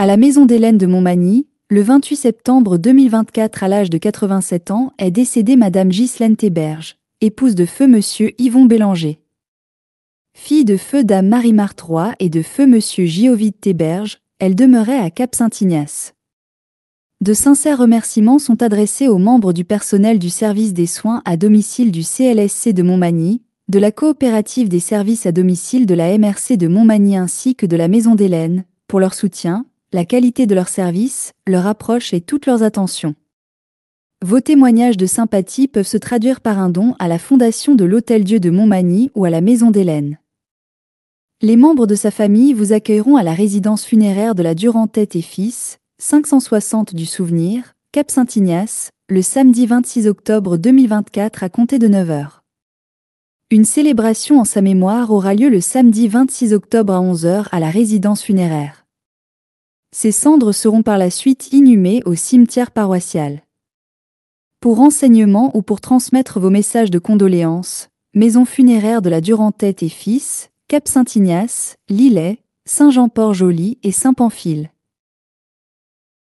À la maison d'Hélène de Montmagny, le 28 septembre 2024 à l'âge de 87 ans, est décédée Madame Ghislaine Théberge, épouse de feu Monsieur Yvon Bélanger. Fille de feu Dame Marie Martroi et de feu Monsieur Giovide Théberge, elle demeurait à Cap-Saint-Ignace. De sincères remerciements sont adressés aux membres du personnel du service des soins à domicile du CLSC de Montmagny, de la coopérative des services à domicile de la MRC de Montmagny ainsi que de la Maison d'Hélène, pour leur soutien, la qualité de leur service, leur approche et toutes leurs attentions. Vos témoignages de sympathie peuvent se traduire par un don à la fondation de l'Hôtel Dieu de Montmagny ou à la Maison d'Hélène. Les membres de sa famille vous accueilleront à la résidence funéraire de la Durantette et Fils, 560 du Souvenir, Cap Saint-Ignace, le samedi 26 octobre 2024 à compter de 9h. Une célébration en sa mémoire aura lieu le samedi 26 octobre à 11h à la résidence funéraire. Ces cendres seront par la suite inhumées au cimetière paroissial. Pour renseignements ou pour transmettre vos messages de condoléances, Maison funéraire de la Durantette et Fils, Cap Saint-Ignace, Lillet, Saint-Jean-Port-Joli et Saint-Pamphile.